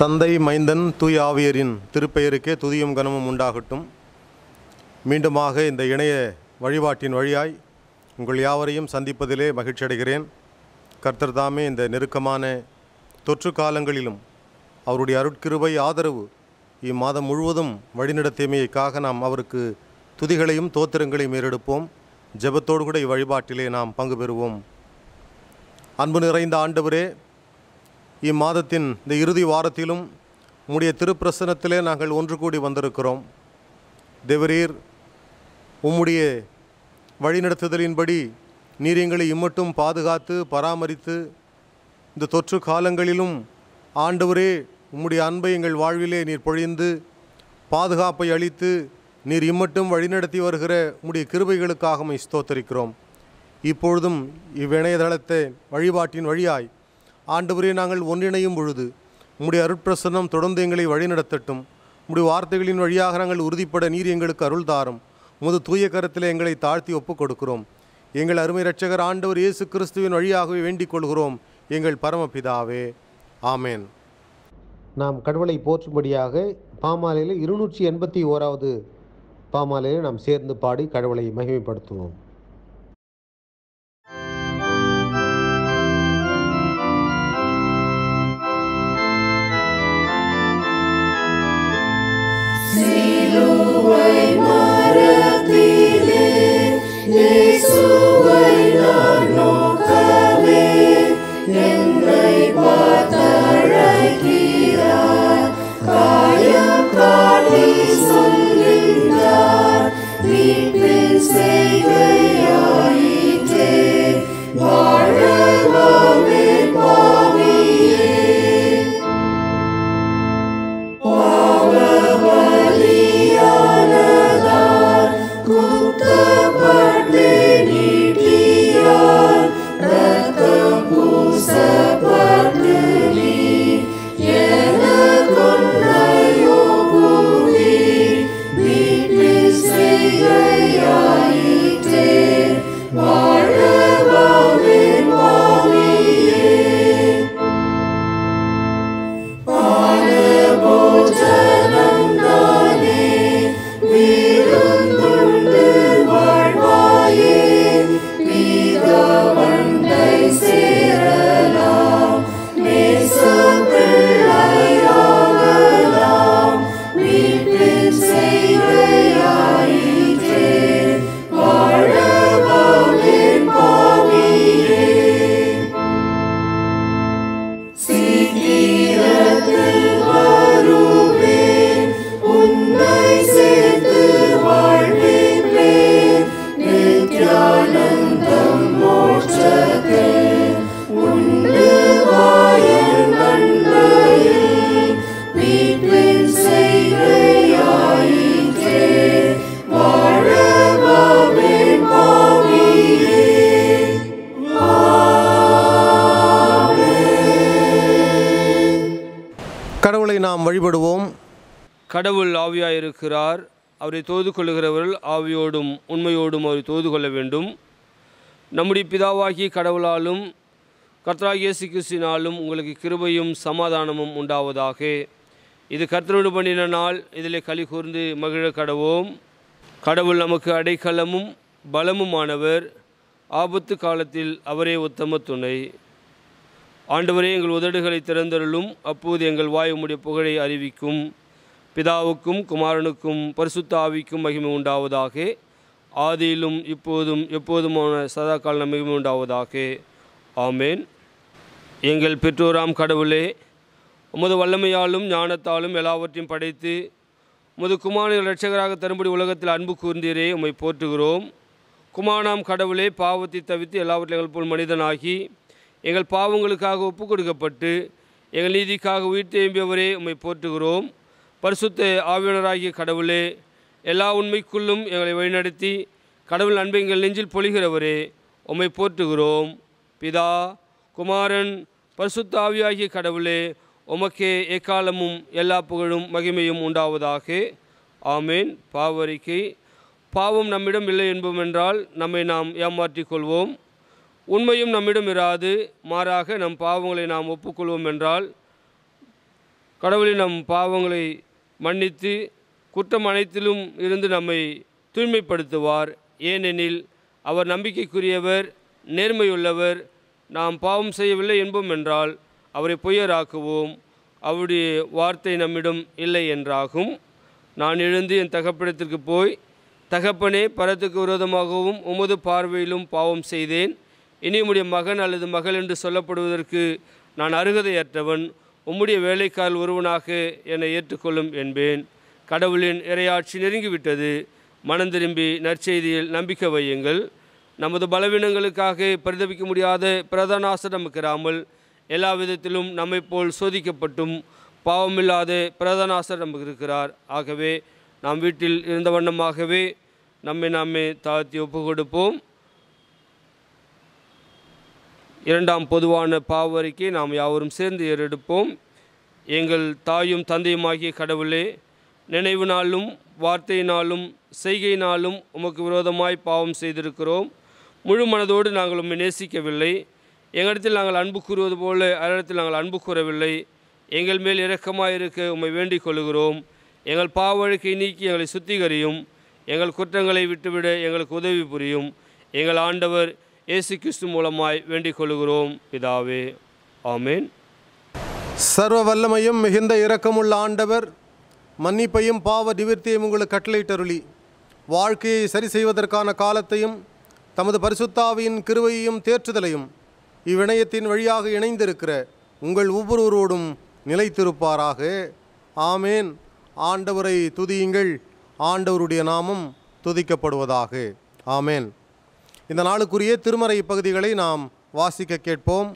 தந்தை மைந்தன் தூய் ஆவியரின் திருப்பெயருக்கே துதியும் கனமும் உண்டாகட்டும் மீண்டுமாக இந்த இணைய வழிபாட்டின் வழியாய் உங்கள் யாவரையும் சந்திப்பதிலே மகிழ்ச்சியடைகிறேன் கர்த்தர் தாமே இந்த நெருக்கமான தொற்று காலங்களிலும் அவருடைய அருட்கிருபை ஆதரவு இம்மாதம் முழுவதும் வழிநடத்தியமையைக்காக நாம் அவருக்கு துதிகளையும் தோத்திரங்களையும் ஏறெடுப்போம் ஜெபத்தோடு கூட இவ்வழிபாட்டிலே நாம் பங்கு பெறுவோம் அன்பு நிறைந்த ஆண்டவரே இம்மாதத்தின் இந்த இறுதி வாரத்திலும் உம்முடைய திருப்பிரசனத்திலே நாங்கள் ஒன்று கூடி வந்திருக்கிறோம் தேவரீர் உம்முடைய வழிநடத்துதலின்படி நீர் எங்களை இம்மட்டும் பாதுகாத்து பராமரித்து இந்த தொற்று காலங்களிலும் ஆண்டவரே உம்முடைய அன்பை எங்கள் வாழ்விலே நீர் பொழிந்து பாதுகாப்பை அளித்து நீர் இம்மட்டும் வழிநடத்தி வருகிற உம்முடைய கிருபைகளுக்காகவும் ஸ்தோத்தரிக்கிறோம் இப்பொழுதும் இவ்விணையதளத்தை வழிபாட்டின் வழியாய் ஆண்டு நாங்கள் ஒன்றிணையும் பொழுது உம்முடைய அருட்பிரசன்னம் தொடர்ந்து எங்களை வழிநடத்தட்டும் உம்முடைய வார்த்தைகளின் வழியாக நாங்கள் உறுதிப்பட நீர் எங்களுக்கு அருள் தாரும் உமது தூய கரத்தில் எங்களை தாழ்த்தி ஒப்புக் கொடுக்கிறோம் எங்கள் அருமை இரட்சகர் ஆண்டவர் இயேசு கிறிஸ்துவின் வழியாகவே வேண்டிக் கொள்கிறோம் எங்கள் பரமபிதாவே ஆமேன் நாம் கடவுளை போற்றும்படியாக பாமாலையில் இருநூற்றி எண்பத்தி ஓராவது பாமாலையில் நாம் சேர்ந்து பாடி கடவுளை மகிமைப்படுத்துவோம் இருக்கிறார் அவரை தோது கொள்ளுகிறவர்கள் ஆவியோடும் உண்மையோடும் அவரை தோது கொள்ள வேண்டும் நம்முடைய பிதாவாகி கடவுளாலும் கர்த்தராக கிறிஸ்தினாலும் உங்களுக்கு கிருபையும் சமாதானமும் உண்டாவதாக இது கர்த்தரோடு பண்ணின நாள் இதில் களி கூர்ந்து மகிழ கடவோம் கடவுள் நமக்கு அடைக்கலமும் பலமுமானவர் ஆபத்து காலத்தில் அவரே உத்தம துணை ஆண்டவரே எங்கள் உதடுகளை திறந்தருளும் அப்போது எங்கள் வாயுமுடைய புகழை அறிவிக்கும் பிதாவுக்கும் குமாரனுக்கும் பரிசுத்தாவிக்கும் மகிமை உண்டாவதாக ஆதியிலும் இப்போதும் எப்போதுமான சதா காலம் மகிமை உண்டாவதாக ஆமேன் எங்கள் பெற்றோராம் கடவுளே உமது வல்லமையாலும் ஞானத்தாலும் எல்லாவற்றையும் படைத்து உமது குமாரின் இரட்சகராக தரும்படி உலகத்தில் அன்பு கூர்ந்தீரே உம்மை போற்றுகிறோம் குமானாம் கடவுளே பாவத்தை தவித்து எல்லாவற்றையும் எங்கள் போல் மனிதனாகி எங்கள் பாவங்களுக்காக ஒப்பு கொடுக்கப்பட்டு எங்கள் நீதிக்காக உயிர் தேம்பியவரே உம்மை போற்றுகிறோம் பரிசுத்த ஆவியனராகிய கடவுளே எல்லா உண்மைக்குள்ளும் எங்களை வழிநடத்தி கடவுள் அன்பு எங்கள் நெஞ்சில் பொழிகிறவரே உம்மை போற்றுகிறோம் பிதா குமாரன் பரிசுத்த ஆவியாகிய கடவுளே உமக்கே எக்காலமும் எல்லா புகழும் மகிமையும் உண்டாவதாக ஆமேன் பாவரிக்கை பாவம் நம்மிடம் இல்லை என்போமென்றால் நம்மை நாம் ஏமாற்றிக் கொள்வோம் உண்மையும் நம்மிடம் இராது மாறாக நம் பாவங்களை நாம் ஒப்புக்கொள்வோம் என்றால் கடவுளின் நம் பாவங்களை மன்னித்து குற்றம் அனைத்திலும் இருந்து நம்மை தூய்மைப்படுத்துவார் ஏனெனில் அவர் நம்பிக்கைக்குரியவர் நேர்மையுள்ளவர் நாம் பாவம் செய்யவில்லை என்போம் என்றால் அவரை பொய்யராக்குவோம் அவருடைய வார்த்தை நம்மிடம் இல்லை என்றாகும் நான் எழுந்து என் தகப்பிடத்திற்கு போய் தகப்பனே பரத்துக்கு விரோதமாகவும் உமது பார்வையிலும் பாவம் செய்தேன் இனி மகன் அல்லது மகள் என்று சொல்லப்படுவதற்கு நான் அருகதையற்றவன் உம்முடைய வேலைக்கால் ஒருவனாக என்னை ஏற்றுக்கொள்ளும் என்பேன் கடவுளின் இரையாட்சி நெருங்கிவிட்டது மனம் திரும்பி நற்செய்தியில் நம்பிக்கை வையுங்கள் நமது பலவீனங்களுக்காக பரிதவிக்க முடியாத நமக்கு இராமல் எல்லா விதத்திலும் நம்மை போல் சோதிக்கப்பட்டும் பாவமில்லாத பிரதானாசர் நமக்கு இருக்கிறார் ஆகவே நாம் வீட்டில் இருந்த வண்ணமாகவே நம்மை நாமே தாழ்த்தி ஒப்பு கொடுப்போம் இரண்டாம் பொதுவான பாவரிக்கை நாம் யாவரும் சேர்ந்து ஏறெடுப்போம் எங்கள் தாயும் தந்தையுமாகிய கடவுளே நாளும் வார்த்தையினாலும் செய்கையினாலும் உமக்கு விரோதமாய் பாவம் செய்திருக்கிறோம் முழு மனதோடு நாங்கள் உண்மை நேசிக்கவில்லை எங்களிடத்தில் நாங்கள் அன்பு கூறுவது போல அரிடத்தில் நாங்கள் அன்பு கூறவில்லை எங்கள் மேல் இரக்கமாக இருக்க உம்மை வேண்டிக் கொள்கிறோம் எங்கள் பாவழுக்கை நீக்கி எங்களை சுத்திகரியும் எங்கள் குற்றங்களை விட்டுவிட எங்களுக்கு உதவி புரியும் எங்கள் ஆண்டவர் இயேசு கிறிஸ்து மூலமாய் வேண்டிக் கொள்கிறோம் பிதாவே ஆமேன் சர்வ வல்லமையும் மிகுந்த இரக்கமுள்ள ஆண்டவர் மன்னிப்பையும் பாவ நிவர்த்தியும் உங்களுக்கு கட்டளையிட்டருளி வாழ்க்கையை சரி செய்வதற்கான காலத்தையும் தமது பரிசுத்தாவியின் கிருவையையும் தேற்றுதலையும் இவ்விணையத்தின் வழியாக இணைந்திருக்கிற உங்கள் ஒவ்வொருவரோடும் நிலைத்திருப்பாராக ஆமேன் ஆண்டவரை துதியுங்கள் ஆண்டவருடைய நாமம் துதிக்கப்படுவதாக ஆமேன் இந்த நாளுக்குரிய திருமறை பகுதிகளை நாம் வாசிக்க கேட்போம்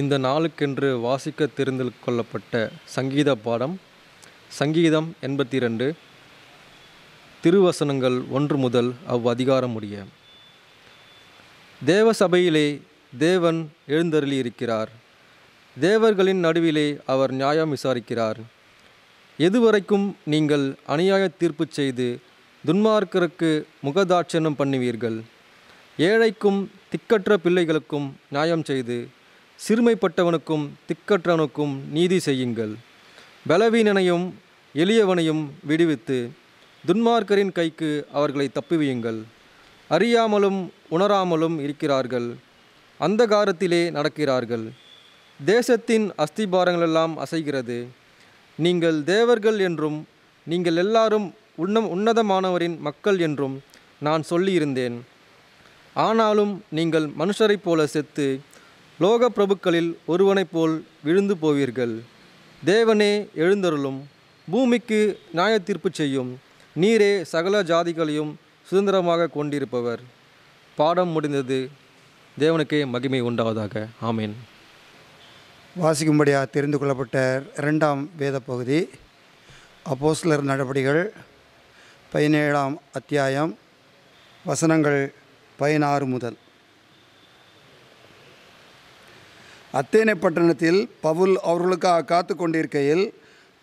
இந்த நாளுக்கென்று வாசிக்க தெரிந்து கொள்ளப்பட்ட சங்கீத பாடம் சங்கீதம் எண்பத்தி ரெண்டு திருவசனங்கள் ஒன்று முதல் அவ்வதிகாரம் உடைய தேவ தேவன் எழுந்தருளியிருக்கிறார் தேவர்களின் நடுவிலே அவர் நியாயம் விசாரிக்கிறார் எதுவரைக்கும் நீங்கள் அநியாய தீர்ப்பு செய்து துன்மார்க்கருக்கு முகதாட்சணம் பண்ணுவீர்கள் ஏழைக்கும் திக்கற்ற பிள்ளைகளுக்கும் நியாயம் செய்து சிறுமைப்பட்டவனுக்கும் திக்கற்றவனுக்கும் நீதி செய்யுங்கள் பலவீனனையும் எளியவனையும் விடுவித்து துன்மார்க்கரின் கைக்கு அவர்களை தப்புவியுங்கள் அறியாமலும் உணராமலும் இருக்கிறார்கள் அந்தகாரத்திலே நடக்கிறார்கள் தேசத்தின் அஸ்திபாரங்களெல்லாம் அசைகிறது நீங்கள் தேவர்கள் என்றும் நீங்கள் எல்லாரும் உன்னம் உன்னதமானவரின் மக்கள் என்றும் நான் சொல்லியிருந்தேன் ஆனாலும் நீங்கள் மனுஷரைப் போல செத்து லோக பிரபுக்களில் ஒருவனைப் போல் விழுந்து போவீர்கள் தேவனே எழுந்தருளும் பூமிக்கு நியாயத்தீர்ப்பு செய்யும் நீரே சகல ஜாதிகளையும் சுதந்திரமாக கொண்டிருப்பவர் பாடம் முடிந்தது தேவனுக்கே மகிமை உண்டாவதாக ஆமேன் வாசிக்கும்படியாக தெரிந்து கொள்ளப்பட்ட இரண்டாம் வேத பகுதி அப்போஸ்லர் நடவடிக்கைகள் பதினேழாம் அத்தியாயம் வசனங்கள் பதினாறு முதல் அத்தேனை பட்டணத்தில் பவுல் அவர்களுக்காக காத்து கொண்டிருக்கையில்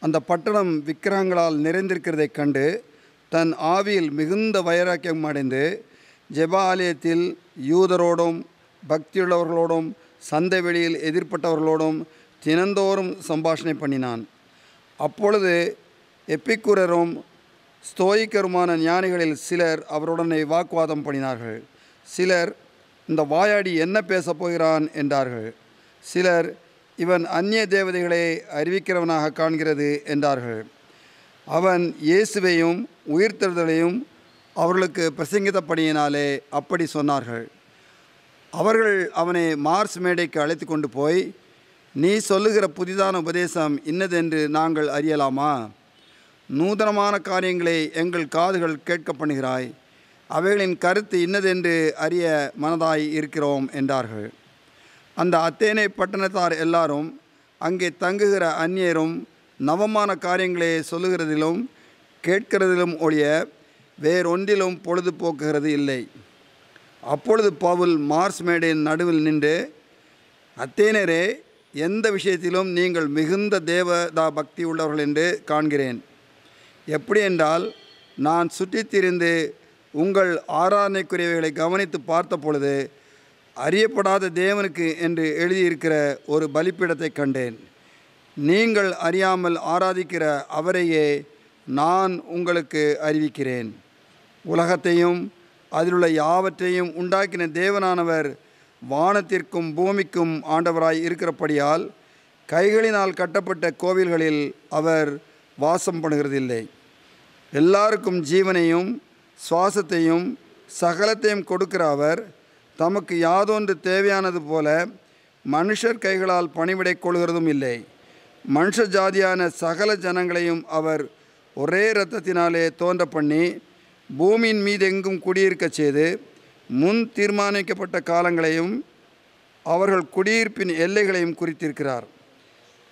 அந்த பட்டணம் விக்கிரங்களால் நிறைந்திருக்கிறதைக் கண்டு தன் ஆவியில் மிகுந்த வைராக்கியம் அடைந்து ஜெபாலயத்தில் ஆலயத்தில் யூதரோடும் பக்தியுள்ளவர்களோடும் சந்தை வெளியில் எதிர்ப்பட்டவர்களோடும் தினந்தோறும் சம்பாஷணை பண்ணினான் அப்பொழுது எப்பிக்குரரும் ஸ்தோயிக்கருமான ஞானிகளில் சிலர் அவருடனே வாக்குவாதம் பண்ணினார்கள் சிலர் இந்த வாயாடி என்ன பேசப் போகிறான் என்றார்கள் சிலர் இவன் அந்நிய தேவதைகளை அறிவிக்கிறவனாக காண்கிறது என்றார்கள் அவன் இயேசுவையும் உயிர்த்தெழுதலையும் அவர்களுக்கு பிரசங்கித்தப்படியினாலே அப்படி சொன்னார்கள் அவர்கள் அவனை மார்ஸ் மேடைக்கு அழைத்து கொண்டு போய் நீ சொல்லுகிற புதிதான உபதேசம் இன்னதென்று நாங்கள் அறியலாமா நூதனமான காரியங்களை எங்கள் காதுகள் கேட்க பண்ணுகிறாய் அவைகளின் கருத்து இன்னதென்று அறிய மனதாய் இருக்கிறோம் என்றார்கள் அந்த அத்தேனை பட்டணத்தார் எல்லாரும் அங்கே தங்குகிற அந்நியரும் நவமான காரியங்களை சொல்லுகிறதிலும் கேட்கிறதிலும் ஒழிய வேறொன்றிலும் பொழுதுபோக்குகிறது இல்லை அப்பொழுது பவுல் மார்ஸ் மேடையின் நடுவில் நின்று அத்தேனரே எந்த விஷயத்திலும் நீங்கள் மிகுந்த தேவதா பக்தி உள்ளவர்கள் என்று காண்கிறேன் எப்படி என்றால் நான் சுற்றித்திரிந்து உங்கள் ஆராதனைக்குரியவைகளை கவனித்து பார்த்த பொழுது அறியப்படாத தேவனுக்கு என்று எழுதியிருக்கிற ஒரு பலிப்பிடத்தை கண்டேன் நீங்கள் அறியாமல் ஆராதிக்கிற அவரையே நான் உங்களுக்கு அறிவிக்கிறேன் உலகத்தையும் அதிலுள்ள யாவற்றையும் உண்டாக்கின தேவனானவர் வானத்திற்கும் பூமிக்கும் ஆண்டவராய் இருக்கிறபடியால் கைகளினால் கட்டப்பட்ட கோவில்களில் அவர் வாசம் பண்ணுகிறதில்லை எல்லாருக்கும் ஜீவனையும் சுவாசத்தையும் சகலத்தையும் கொடுக்கிற அவர் தமக்கு யாதொன்று தேவையானது போல மனுஷர் கைகளால் பணிவிடை கொள்கிறதும் இல்லை மனுஷ ஜாதியான சகல ஜனங்களையும் அவர் ஒரே இரத்தத்தினாலே தோன்ற பண்ணி பூமியின் மீது எங்கும் குடியிருக்கச் செய்து முன் தீர்மானிக்கப்பட்ட காலங்களையும் அவர்கள் குடியிருப்பின் எல்லைகளையும் குறித்திருக்கிறார்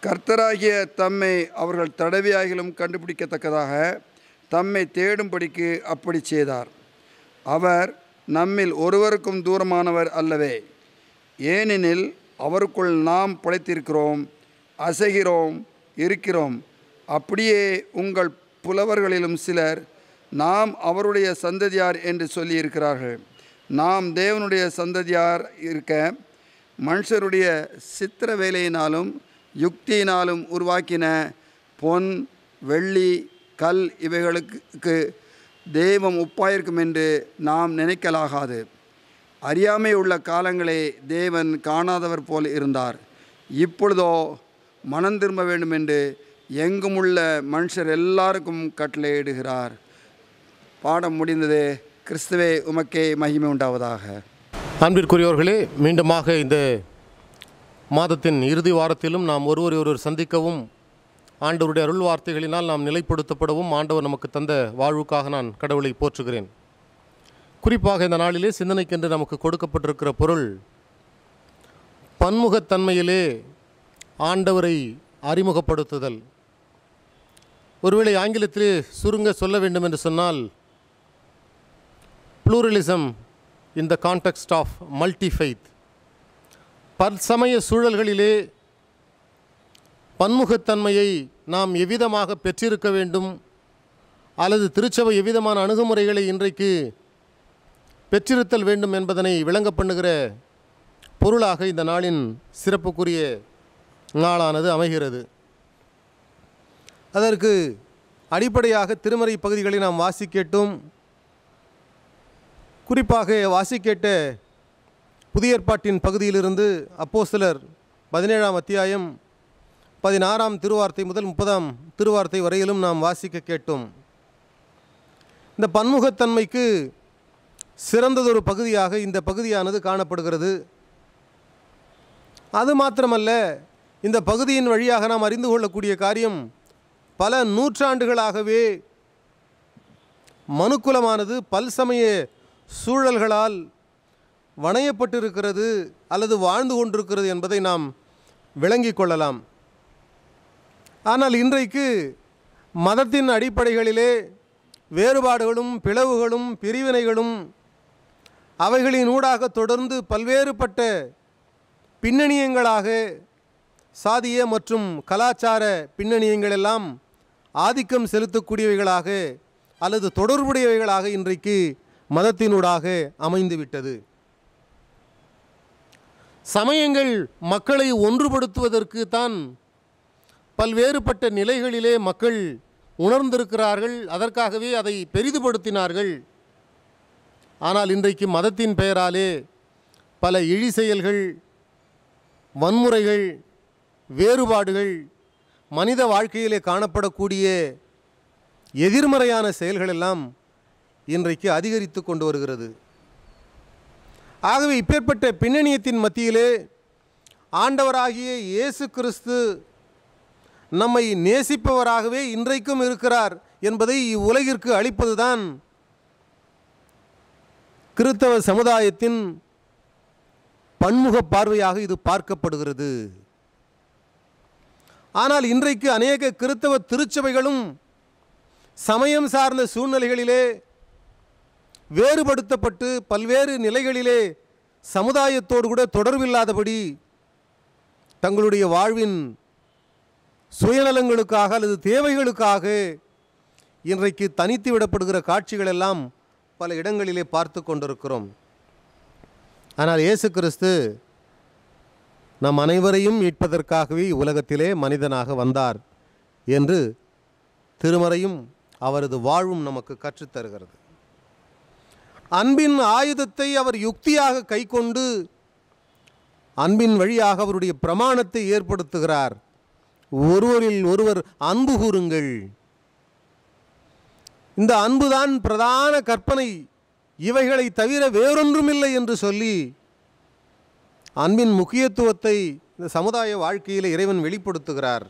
கர்த்தராகிய தம்மை அவர்கள் தடவியாகிலும் கண்டுபிடிக்கத்தக்கதாக தம்மை தேடும்படிக்கு அப்படி செய்தார் அவர் நம்மில் ஒருவருக்கும் தூரமானவர் அல்லவே ஏனெனில் அவருக்குள் நாம் பிழைத்திருக்கிறோம் அசைகிறோம் இருக்கிறோம் அப்படியே உங்கள் புலவர்களிலும் சிலர் நாம் அவருடைய சந்ததியார் என்று சொல்லியிருக்கிறார்கள் நாம் தேவனுடைய சந்ததியார் இருக்க மனுஷருடைய சித்திர வேலையினாலும் யுக்தியினாலும் உருவாக்கின பொன் வெள்ளி கல் இவைகளுக்கு தெய்வம் ஒப்பாயிருக்கும் என்று நாம் நினைக்கலாகாது அறியாமை உள்ள காலங்களே தேவன் காணாதவர் போல் இருந்தார் இப்பொழுதோ மனம் திரும்ப வேண்டும் என்று எங்கும் உள்ள மனுஷர் எல்லாருக்கும் கட்டளையிடுகிறார் பாடம் முடிந்தது கிறிஸ்துவே உமக்கே மகிமை உண்டாவதாக அன்பிற்குரியவர்களே மீண்டுமாக இந்த மாதத்தின் இறுதி வாரத்திலும் நாம் ஒருவரை ஒருவர் சந்திக்கவும் ஆண்டவருடைய அருள் வார்த்தைகளினால் நாம் நிலைப்படுத்தப்படவும் ஆண்டவர் நமக்கு தந்த வாழ்வுக்காக நான் கடவுளை போற்றுகிறேன் குறிப்பாக இந்த நாளிலே சிந்தனைக்கென்று நமக்கு கொடுக்கப்பட்டிருக்கிற பொருள் பன்முகத்தன்மையிலே ஆண்டவரை அறிமுகப்படுத்துதல் ஒருவேளை ஆங்கிலத்திலே சுருங்க சொல்ல வேண்டும் என்று சொன்னால் ப்ளூரலிசம் இந்த கான்டெக்ஸ்ட் ஆஃப் மல்டி ஃபெய்த் பற்சமய சூழல்களிலே பன்முகத்தன்மையை நாம் எவ்விதமாக பெற்றிருக்க வேண்டும் அல்லது திருச்சபை எவ்விதமான அணுகுமுறைகளை இன்றைக்கு பெற்றிருத்தல் வேண்டும் என்பதனை விளங்க பண்ணுகிற பொருளாக இந்த நாளின் சிறப்புக்குரிய நாளானது அமைகிறது அதற்கு அடிப்படையாக திருமறை பகுதிகளை நாம் வாசிக்கட்டும் குறிப்பாக வாசிக்கேட்ட புதிய ஏற்பாட்டின் பகுதியிலிருந்து அப்போ சிலர் பதினேழாம் அத்தியாயம் பதினாறாம் திருவார்த்தை முதல் முப்பதாம் திருவார்த்தை வரையிலும் நாம் வாசிக்க கேட்டோம் இந்த பன்முகத்தன்மைக்கு சிறந்ததொரு பகுதியாக இந்த பகுதியானது காணப்படுகிறது அது மாத்திரமல்ல இந்த பகுதியின் வழியாக நாம் அறிந்து கொள்ளக்கூடிய காரியம் பல நூற்றாண்டுகளாகவே மனுக்குலமானது பல் சமய சூழல்களால் வணையப்பட்டிருக்கிறது அல்லது வாழ்ந்து கொண்டிருக்கிறது என்பதை நாம் விளங்கிக் கொள்ளலாம் ஆனால் இன்றைக்கு மதத்தின் அடிப்படைகளிலே வேறுபாடுகளும் பிளவுகளும் பிரிவினைகளும் அவைகளின் ஊடாக தொடர்ந்து பல்வேறுபட்ட பின்னணியங்களாக சாதிய மற்றும் கலாச்சார பின்னணியங்கள் எல்லாம் ஆதிக்கம் செலுத்தக்கூடியவைகளாக அல்லது தொடர்புடையவைகளாக இன்றைக்கு மதத்தினூடாக அமைந்துவிட்டது சமயங்கள் மக்களை ஒன்றுபடுத்துவதற்கு தான் பல்வேறுபட்ட நிலைகளிலே மக்கள் உணர்ந்திருக்கிறார்கள் அதற்காகவே அதை பெரிதுபடுத்தினார்கள் ஆனால் இன்றைக்கு மதத்தின் பெயராலே பல இழி செயல்கள் வன்முறைகள் வேறுபாடுகள் மனித வாழ்க்கையிலே காணப்படக்கூடிய எதிர்மறையான செயல்களெல்லாம் இன்றைக்கு அதிகரித்து கொண்டு வருகிறது ஆகவே இப்பேற்பட்ட பின்னணியத்தின் மத்தியிலே ஆண்டவராகிய இயேசு கிறிஸ்து நம்மை நேசிப்பவராகவே இன்றைக்கும் இருக்கிறார் என்பதை இவ்வுலகிற்கு அளிப்பதுதான் கிறித்தவ சமுதாயத்தின் பன்முக பார்வையாக இது பார்க்கப்படுகிறது ஆனால் இன்றைக்கு அநேக கிறித்தவ திருச்சபைகளும் சமயம் சார்ந்த சூழ்நிலைகளிலே வேறுபடுத்தப்பட்டு பல்வேறு நிலைகளிலே சமுதாயத்தோடு கூட தொடர்பில்லாதபடி தங்களுடைய வாழ்வின் சுயநலங்களுக்காக அல்லது தேவைகளுக்காக இன்றைக்கு தனித்து விடப்படுகிற காட்சிகள் எல்லாம் பல இடங்களிலே பார்த்து கொண்டிருக்கிறோம் ஆனால் இயேசு கிறிஸ்து நம் அனைவரையும் மீட்பதற்காகவே உலகத்திலே மனிதனாக வந்தார் என்று திருமறையும் அவரது வாழ்வும் நமக்கு கற்றுத்தருகிறது அன்பின் ஆயுதத்தை அவர் யுக்தியாக கைக்கொண்டு அன்பின் வழியாக அவருடைய பிரமாணத்தை ஏற்படுத்துகிறார் ஒருவரில் ஒருவர் அன்பு கூறுங்கள் இந்த அன்புதான் பிரதான கற்பனை இவைகளை தவிர வேறொன்றுமில்லை என்று சொல்லி அன்பின் முக்கியத்துவத்தை இந்த சமுதாய வாழ்க்கையில் இறைவன் வெளிப்படுத்துகிறார்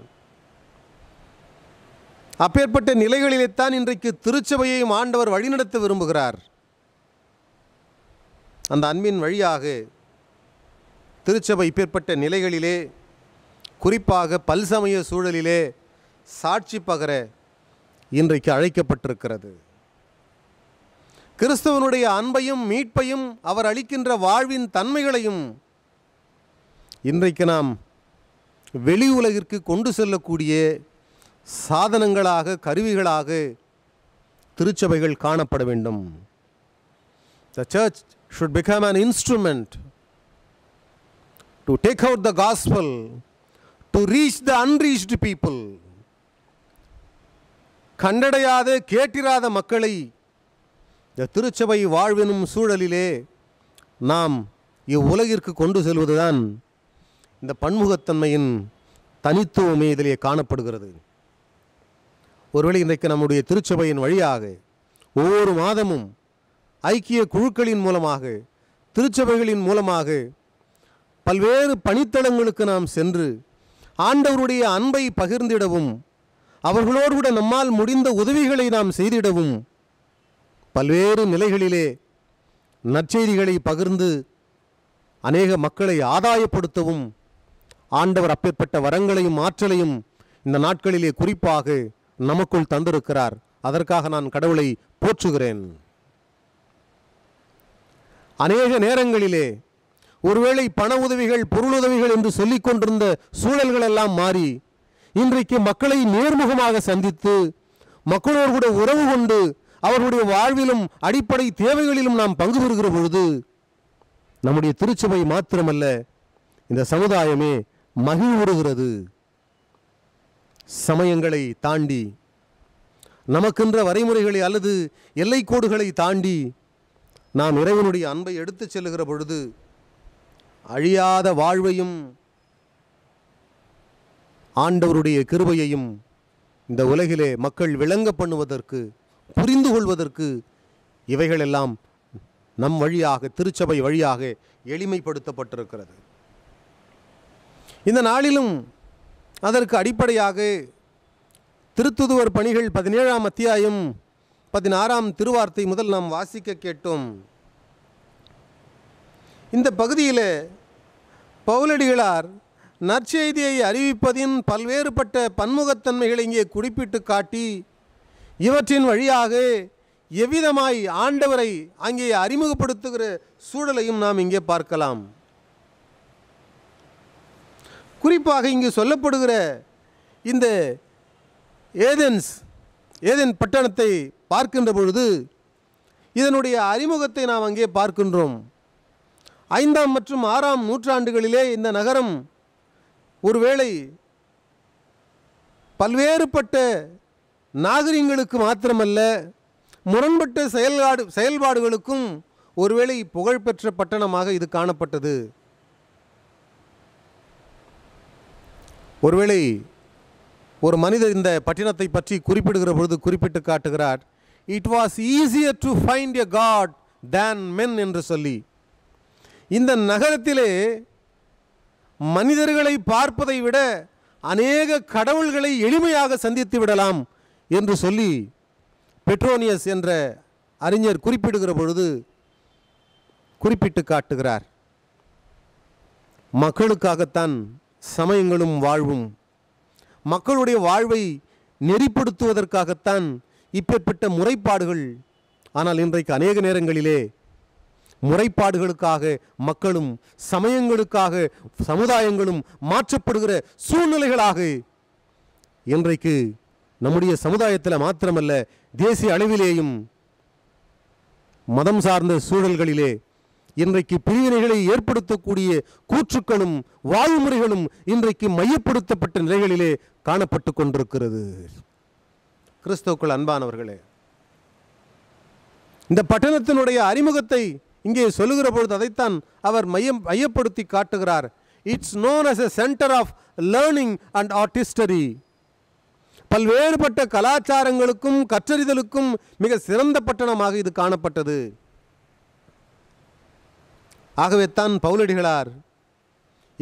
அப்பேற்பட்ட நிலைகளிலேத்தான் இன்றைக்கு திருச்சபையை ஆண்டவர் வழிநடத்த விரும்புகிறார் அந்த அன்பின் வழியாக திருச்சபை இப்பேற்பட்ட நிலைகளிலே குறிப்பாக பல்சமய சூழலிலே சாட்சி பகர இன்றைக்கு அழைக்கப்பட்டிருக்கிறது கிறிஸ்துவனுடைய அன்பையும் மீட்பையும் அவர் அளிக்கின்ற வாழ்வின் தன்மைகளையும் இன்றைக்கு நாம் வெளி உலகிற்கு கொண்டு செல்லக்கூடிய சாதனங்களாக கருவிகளாக திருச்சபைகள் காணப்பட வேண்டும் the church should become an instrument to take out the gospel to reach the unreached people கண்டடையாத கேட்டிராத மக்களை இந்த திருச்சபை வாழ்வினும் சூழலிலே நாம் இவ்வுலகிற்கு கொண்டு செல்வதுதான் இந்த பன்முகத்தன்மையின் தனித்துவமே இதிலே காணப்படுகிறது ஒருவேளை இன்றைக்கு நம்முடைய திருச்சபையின் வழியாக ஒவ்வொரு மாதமும் ஐக்கிய குழுக்களின் மூலமாக திருச்சபைகளின் மூலமாக பல்வேறு பணித்தளங்களுக்கு நாம் சென்று ஆண்டவருடைய அன்பை பகிர்ந்திடவும் அவர்களோடு கூட நம்மால் முடிந்த உதவிகளை நாம் செய்திடவும் பல்வேறு நிலைகளிலே நற்செய்திகளை பகிர்ந்து அநேக மக்களை ஆதாயப்படுத்தவும் ஆண்டவர் அப்பேற்பட்ட வரங்களையும் ஆற்றலையும் இந்த நாட்களிலே குறிப்பாக நமக்குள் தந்திருக்கிறார் அதற்காக நான் கடவுளை போற்றுகிறேன் அநேக நேரங்களிலே ஒருவேளை பண உதவிகள் பொருளுதவிகள் என்று சொல்லிக் கொண்டிருந்த சூழல்கள் எல்லாம் மாறி இன்றைக்கு மக்களை நேர்முகமாக சந்தித்து மக்களோடு கூட உறவு கொண்டு அவர்களுடைய வாழ்விலும் அடிப்படை தேவைகளிலும் நாம் பங்கு பெறுகிற பொழுது நம்முடைய திருச்சபை மாத்திரமல்ல இந்த சமுதாயமே மகிழ்வுறுகிறது சமயங்களை தாண்டி நமக்கின்ற வரைமுறைகளை அல்லது எல்லைக்கோடுகளை தாண்டி நாம் இறைவனுடைய அன்பை எடுத்துச் செல்லுகிற பொழுது அழியாத வாழ்வையும் ஆண்டவருடைய கிருபையையும் இந்த உலகிலே மக்கள் விளங்க பண்ணுவதற்கு புரிந்து கொள்வதற்கு இவைகளெல்லாம் நம் வழியாக திருச்சபை வழியாக எளிமைப்படுத்தப்பட்டிருக்கிறது இந்த நாளிலும் அதற்கு அடிப்படையாக திருத்துதுவர் பணிகள் பதினேழாம் அத்தியாயம் பதினாறாம் திருவார்த்தை முதல் நாம் வாசிக்க கேட்டோம் இந்த பகுதியில் பவுலடிகளார் நற்செய்தியை அறிவிப்பதின் பல்வேறுபட்ட பன்முகத்தன்மைகளை இங்கே குறிப்பிட்டு காட்டி இவற்றின் வழியாக எவ்விதமாய் ஆண்டவரை அங்கே அறிமுகப்படுத்துகிற சூழலையும் நாம் இங்கே பார்க்கலாம் குறிப்பாக இங்கு சொல்லப்படுகிற இந்த ஏதென்ஸ் ஏதென் பட்டணத்தை பார்க்கின்ற பொழுது இதனுடைய அறிமுகத்தை நாம் அங்கே பார்க்கின்றோம் ஐந்தாம் மற்றும் ஆறாம் நூற்றாண்டுகளிலே இந்த நகரம் ஒருவேளை பல்வேறுபட்ட நாகரிகங்களுக்கு மாத்திரமல்ல முரண்பட்ட செயல்பாடு செயல்பாடுகளுக்கும் ஒருவேளை புகழ்பெற்ற பட்டணமாக இது காணப்பட்டது ஒருவேளை ஒரு மனிதர் இந்த பட்டினத்தை பற்றி குறிப்பிடுகிற பொழுது குறிப்பிட்டு காட்டுகிறார் it was easier to find a god than men என்று சொல்லி இந்த நகரத்திலே மனிதர்களை பார்ப்பதை விட அநேக கடவுள்களை எளிமையாக சந்தித்து விடலாம் என்று சொல்லி பெட்ரோனியஸ் என்ற அறிஞர் குறிப்பிடுகிற பொழுது குறிப்பிட்டு காட்டுகிறார் மக்களுக்காகத்தான் சமயங்களும் வாழ்வும் மக்களுடைய வாழ்வை நெறிப்படுத்துவதற்காகத்தான் இப்பேற்பட்ட முறைப்பாடுகள் ஆனால் இன்றைக்கு அநேக நேரங்களிலே முறைப்பாடுகளுக்காக மக்களும் சமயங்களுக்காக சமுதாயங்களும் மாற்றப்படுகிற சூழ்நிலைகளாக இன்றைக்கு நம்முடைய சமுதாயத்தில் மாத்திரமல்ல தேசிய அளவிலேயும் மதம் சார்ந்த சூழல்களிலே இன்றைக்கு பிரிவினைகளை ஏற்படுத்தக்கூடிய கூற்றுக்களும் வாயுமுறைகளும் இன்றைக்கு மையப்படுத்தப்பட்ட நிலைகளிலே காணப்பட்டு கொண்டிருக்கிறது கிறிஸ்தவுக்கள் அன்பானவர்களே இந்த பட்டணத்தினுடைய அறிமுகத்தை இங்கே சொல்லுகிற பொழுது அதைத்தான் அவர் மையம் மையப்படுத்தி காட்டுகிறார் it's known as a centre of learning and artistry பல்வேறுபட்ட கலாச்சாரங்களுக்கும் கற்றறிதலுக்கும் மிக சிறந்த பட்டணமாக இது காணப்பட்டது ஆகவே தான் பவுலடிகளார்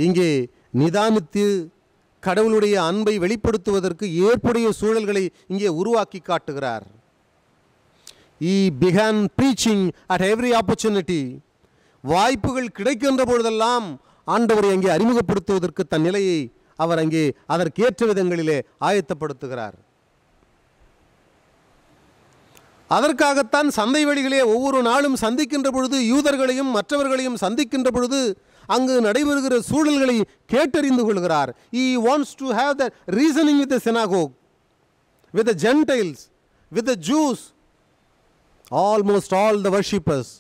இங்கே நிதானித்து கடவுளுடைய அன்பை வெளிப்படுத்துவதற்கு ஏற்புடைய சூழல்களை இங்கே உருவாக்கி காட்டுகிறார் he began preaching at every opportunity. வாய்ப்புகள் கிடைக்கின்ற பொழுதெல்லாம் ஆண்டவரை அங்கே அறிமுகப்படுத்துவதற்கு தன் நிலையை அவர் அங்கே அதற்கேற்ற விதங்களிலே ஆயத்தப்படுத்துகிறார் அதற்காகத்தான் சந்தை வழிகளே ஒவ்வொரு நாளும் சந்திக்கின்ற பொழுது யூதர்களையும் மற்றவர்களையும் சந்திக்கின்ற பொழுது அங்கு நடைபெறுகிற சூழல்களை கேட்டறிந்து கொள்கிறார் he wants to have the reasoning with the synagogue with the Gentiles with the Jews almost all the worshippers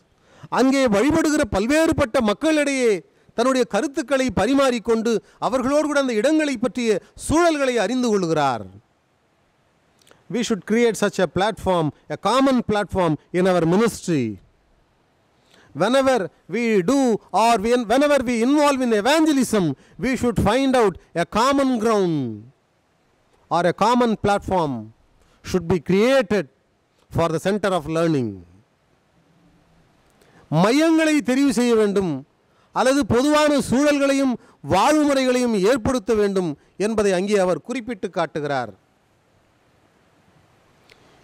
அங்கே வழிபடுகிற பல்வேறுபட்ட மக்களிடையே தன்னுடைய கருத்துக்களை பரிமாறிக்கொண்டு அவர்களோடு கூட அந்த இடங்களை பற்றிய சூழல்களை அறிந்து கொள்கிறார் we should create such a platform a common platform in our ministry whenever we do or when, whenever we involve in evangelism, we should find out a common ground or a common platform should be created for the centre of learning மையங்களை தெரிவு செய்ய வேண்டும் அல்லது பொதுவான சூழல்களையும் வாழ்வு முறைகளையும் ஏற்படுத்த வேண்டும் என்பதை அங்கே அவர் குறிப்பிட்டு காட்டுகிறார்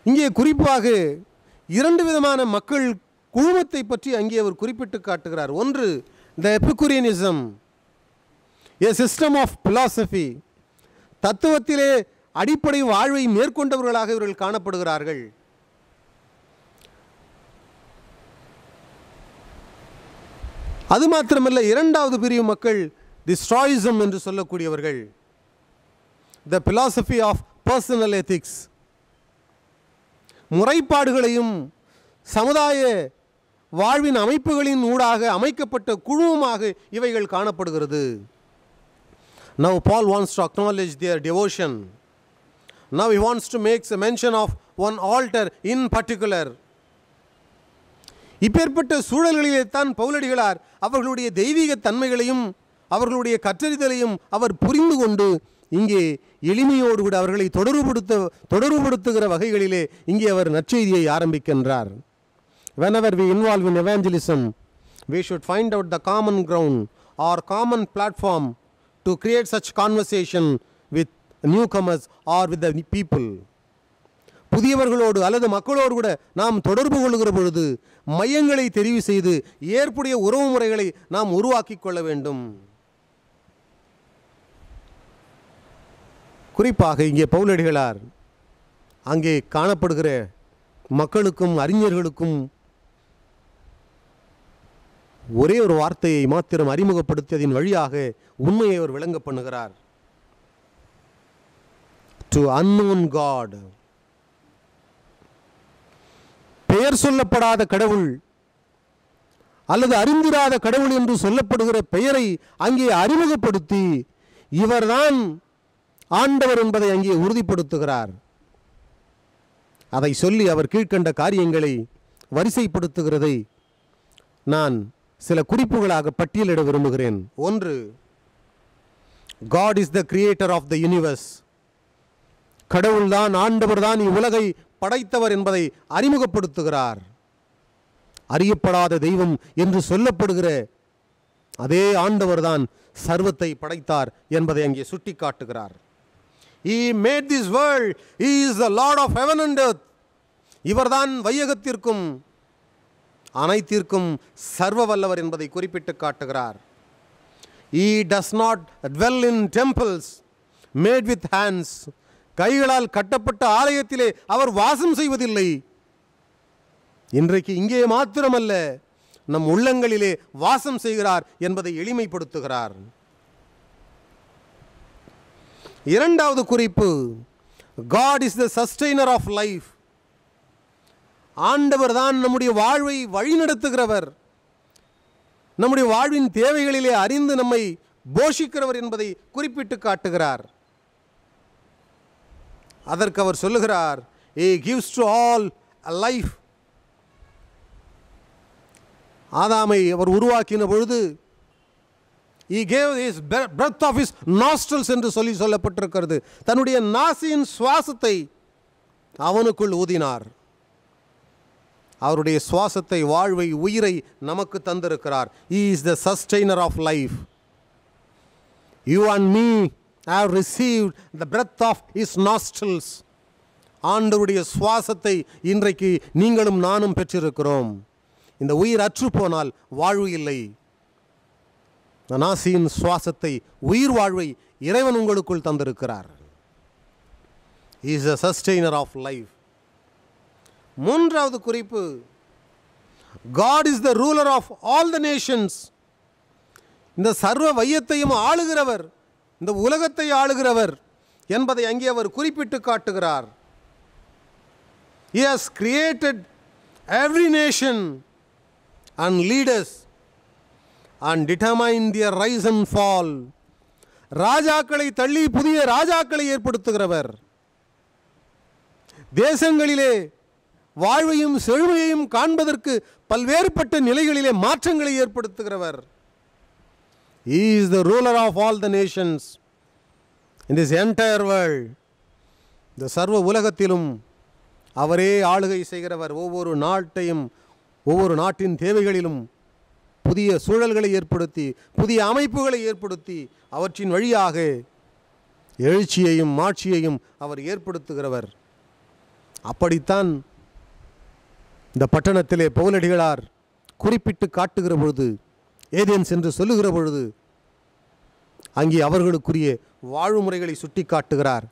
இங்கே குறிப்பாக இரண்டு விதமான மக்கள் குழுமத்தை பற்றி அங்கே அவர் குறிப்பிட்டு காட்டுகிறார் ஒன்று the Epicureanism a system of philosophy தத்துவத்திலே அடிப்படை வாழ்வை மேற்கொண்டவர்களாக இவர்கள் காணப்படுகிறார்கள் அது மாத்திரமல்ல இரண்டாவது பிரிவு மக்கள் தி ஸ்ட்ராயிசம் என்று சொல்லக்கூடியவர்கள் the philosophy of personal ethics முறைப்பாடுகளையும் சமுதாய வாழ்வின் அமைப்புகளின் ஊடாக அமைக்கப்பட்ட குழுவுமாக இவைகள் காணப்படுகிறது now Paul wants to acknowledge their devotion now he wants to makes a mention of one altar in particular இப்பேற்பட்ட சூழல்களிலே தான் பவுலடிகளார் அவர்களுடைய தெய்வீக தன்மைகளையும் அவர்களுடைய கற்றறிதலையும் அவர் புரிந்து கொண்டு இங்கே எளிமையோடு கூட அவர்களை தொடர்புபடுத்த தொடர்புபடுத்துகிற வகைகளிலே இங்கே அவர் நற்செய்தியை ஆரம்பிக்கின்றார் whenever we involve in evangelism we should find out the common ground or common platform to create such conversation with newcomers or with the people புதியவர்களோடு அல்லது மக்களோடு கூட நாம் தொடர்பு கொள்கிற பொழுது மையங்களை தெரிவு செய்து ஏற்புடைய உறவு முறைகளை நாம் உருவாக்கி கொள்ள வேண்டும் குறிப்பாக இங்கே பவுலடிகளார் அங்கே காணப்படுகிற மக்களுக்கும் அறிஞர்களுக்கும் ஒரே ஒரு வார்த்தையை மாத்திரம் அறிமுகப்படுத்தியதன் வழியாக உண்மையை அவர் விளங்க பண்ணுகிறார் டு அன்னோன் காட் பெயர் சொல்லப்படாத கடவுள் அல்லது அறிந்திராத கடவுள் என்று சொல்லப்படுகிற பெயரை அங்கே அறிமுகப்படுத்தி இவர்தான் ஆண்டவர் என்பதை அங்கே உறுதிப்படுத்துகிறார் அதை சொல்லி அவர் கீழ்கண்ட காரியங்களை வரிசைப்படுத்துகிறதை நான் சில குறிப்புகளாக பட்டியலிட விரும்புகிறேன் ஒன்று God is the creator of the universe கடவுள்தான் ஆண்டவர் தான் இவ்வுலகை படைத்தவர் என்பதை அறிமுகப்படுத்துகிறார் அறியப்படாத தெய்வம் என்று சொல்லப்படுகிற அதே ஆண்டவர் தான் சர்வத்தை படைத்தார் என்பதை அங்கே சுட்டி காட்டுகிறார் he made this world is the Lord of heaven and earth இவர்தான் வையகத்திற்கும் அனைத்திற்கும் சர்வ வல்லவர் என்பதை குறிப்பிட்டு காட்டுகிறார் he does not dwell in temples made with hands கைகளால் கட்டப்பட்ட ஆலயத்திலே அவர் வாசம் செய்வதில்லை இன்றைக்கு இங்கே மாத்திரமல்ல நம் உள்ளங்களிலே வாசம் செய்கிறார் என்பதை எளிமைப்படுத்துகிறார் இரண்டாவது குறிப்பு God is the sustainer of life ஆண்டவர் தான் நம்முடைய வாழ்வை வழிநடத்துகிறவர் நம்முடைய வாழ்வின் தேவைகளிலே அறிந்து நம்மை போஷிக்கிறவர் என்பதை குறிப்பிட்டு காட்டுகிறார் அதற்கு அவர் சொல்லுகிறார் he gives to all a life ஆதாமை அவர் உருவாக்கின பொழுது he gave his breath of his nostrils என்று சொல்லி சொல்லப்பட்டிருக்கிறது தன்னுடைய நாசியின் சுவாசத்தை அவனுக்குள் ஊதினார் அவருடைய சுவாசத்தை வாழ்வை உயிரை நமக்கு தந்திருக்கிறார் he is the sustainer of life you and me have received the breath of his nostrils ஆண்டவருடைய சுவாசத்தை இன்றைக்கு நீங்களும் நானும் பெற்றிருக்கிறோம் இந்த உயிர் அற்றுப்போனால் வாழ்வு இல்லை நாசியின் சுவாசத்தை உயிர் வாழ்வை இறைவன் உங்களுக்குள் தந்திருக்கிறார் is a sustainer of life மூன்றாவது குறிப்பு God is the ruler of all the nations இந்த சர்வ வையத்தையும் ஆளுகிறவர் இந்த உலகத்தை ஆளுகிறவர் என்பதை அங்கே அவர் குறிப்பிட்டு காட்டுகிறார் has created every nation and leaders and determine their rise and fall ராஜாக்களை தள்ளி புதிய ராஜாக்களை ஏற்படுத்துகிறவர் தேசங்களிலே வாழ்வையும் செழுமையையும் காண்பதற்கு பல்வேறுபட்ட நிலைகளிலே மாற்றங்களை ஏற்படுத்துகிறவர் is the ruler of all the nations in this this entire world. இந்த சர்வ உலகத்திலும் அவரே ஆளுகை செய்கிறவர் ஒவ்வொரு நாட்டையும் ஒவ்வொரு நாட்டின் தேவைகளிலும் புதிய சூழல்களை ஏற்படுத்தி புதிய அமைப்புகளை ஏற்படுத்தி அவற்றின் வழியாக எழுச்சியையும் மாட்சியையும் அவர் ஏற்படுத்துகிறவர் அப்படித்தான் இந்த பட்டணத்திலே பவுலடிகளார் குறிப்பிட்டு காட்டுகிற பொழுது ஏதேன்ஸ் என்று சொல்லுகிற பொழுது அங்கே அவர்களுக்குரிய வாழ்வு முறைகளை சுட்டி காட்டுகிறார்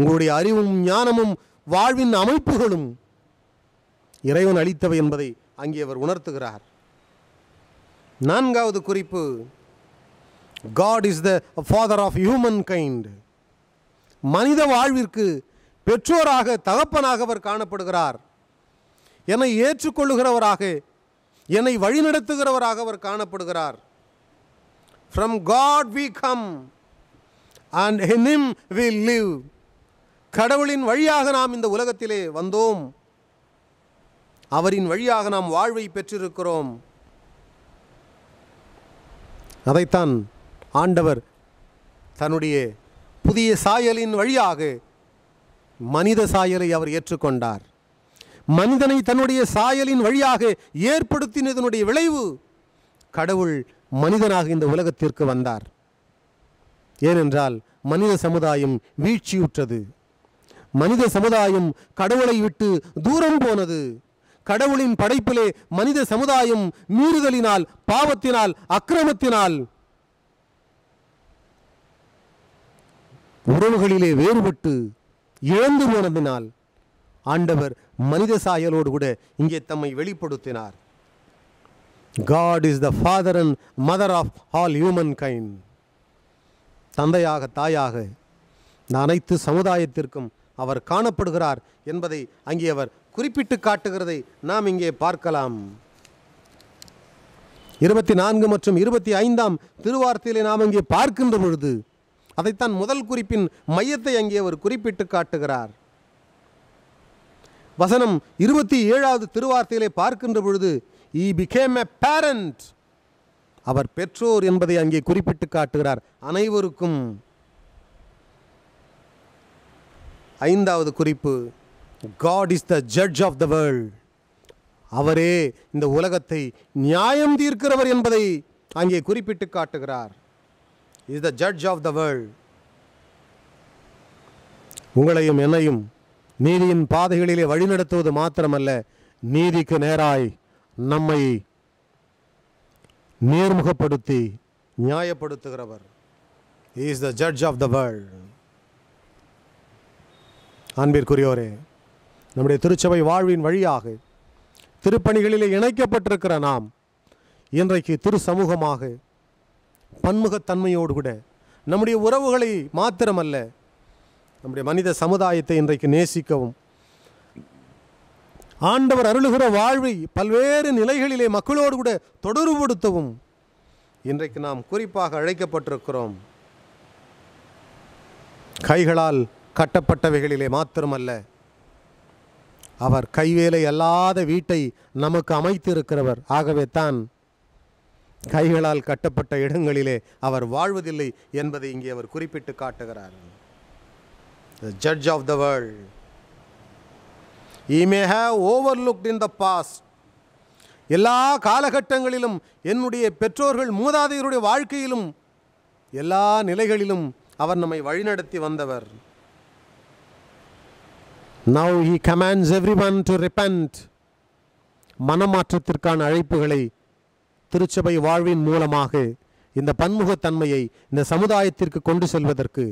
உங்களுடைய அறிவும் ஞானமும் வாழ்வின் அமைப்புகளும் இறைவன் அளித்தவை என்பதை அங்கே அவர் உணர்த்துகிறார் நான்காவது குறிப்பு God is the father of humankind மனித வாழ்விற்கு பெற்றோராக தகப்பனாக அவர் காணப்படுகிறார் என ஏற்றுக்கொள்ளுகிறவராக என்னை வழிநடத்துகிறவராக அவர் காணப்படுகிறார் from God we come and him we live கடவுளின் வழியாக நாம் இந்த உலகத்திலே வந்தோம் அவரின் வழியாக நாம் வாழ்வை பெற்றிருக்கிறோம் அதைத்தான் ஆண்டவர் தன்னுடைய புதிய சாயலின் வழியாக மனித சாயலை அவர் ஏற்றுக்கொண்டார் மனிதனை தன்னுடைய சாயலின் வழியாக ஏற்படுத்தினதனுடைய விளைவு கடவுள் மனிதனாக இந்த உலகத்திற்கு வந்தார் ஏனென்றால் மனித சமுதாயம் வீழ்ச்சியுற்றது மனித சமுதாயம் கடவுளை விட்டு தூரம் போனது கடவுளின் படைப்பிலே மனித சமுதாயம் மீறுதலினால் பாவத்தினால் அக்கிரமத்தினால் உறவுகளிலே வேறுபட்டு இழந்து போனதினால் ஆண்டவர் மனித சாயலோடு கூட இங்கே தம்மை வெளிப்படுத்தினார் God is the father and mother of all humankind தந்தையாக தாயாக இந்த அனைத்து சமுதாயத்திற்கும் அவர் காணப்படுகிறார் என்பதை அங்கே அவர் குறிப்பிட்டு காட்டுகிறதை நாம் இங்கே பார்க்கலாம் இருபத்தி நான்கு மற்றும் இருபத்தி ஐந்தாம் திருவார்த்தையிலே நாம் இங்கே பார்க்கின்ற பொழுது அதைத்தான் முதல் குறிப்பின் மையத்தை அங்கே அவர் குறிப்பிட்டு காட்டுகிறார் வசனம் இருபத்தி ஏழாவது திருவார்த்தையிலே பார்க்கின்ற பொழுது இ பிகேம் எ பேரண்ட் அவர் பெற்றோர் என்பதை அங்கே குறிப்பிட்டு காட்டுகிறார் அனைவருக்கும் ஐந்தாவது குறிப்பு God is the judge of the world அவரே இந்த உலகத்தை நியாயம் தீர்க்கிறவர் என்பதை அங்கே குறிப்பிட்டு காட்டுகிறார் is the judge of the world உங்களையும் என்னையும் நீதியின் பாதைகளிலே வழிநடத்துவது மாத்திரமல்ல நீதிக்கு நேராய் நம்மை நேர்முகப்படுத்தி நியாயப்படுத்துகிறவர் is the judge of the world அன்பிற்குரியோரே நம்முடைய திருச்சபை வாழ்வின் வழியாக திருப்பணிகளிலே இணைக்கப்பட்டிருக்கிற நாம் இன்றைக்கு திரு சமூகமாக பன்முகத்தன்மையோடு கூட நம்முடைய உறவுகளை மாத்திரமல்ல நம்முடைய மனித சமுதாயத்தை இன்றைக்கு நேசிக்கவும் ஆண்டவர் அருளுகிற வாழ்வை பல்வேறு நிலைகளிலே மக்களோடு கூட தொடர்புபடுத்தவும் இன்றைக்கு நாம் குறிப்பாக அழைக்கப்பட்டிருக்கிறோம் கைகளால் கட்டப்பட்டவைகளிலே மாத்திரமல்ல அவர் கைவேலை அல்லாத வீட்டை நமக்கு அமைத்திருக்கிறவர் ஆகவே தான் கைகளால் கட்டப்பட்ட இடங்களிலே அவர் வாழ்வதில்லை என்பதை இங்கே அவர் குறிப்பிட்டு காட்டுகிறார் the judge of the world. He may have overlooked in the past. எல்லா காலகட்டங்களிலும் என்னுடைய பெற்றோர்கள் மூதாதையருடைய வாழ்க்கையிலும் எல்லா நிலைகளிலும் அவர் நம்மை வழிநடத்தி வந்தவர் now he commands everyone to repent மனமாற்றத்திற்கான அழைப்புகளை திருச்சபை வாழ்வின் மூலமாக இந்த பன்முகத்தன்மையை இந்த சமுதாயத்திற்கு கொண்டு செல்வதற்கு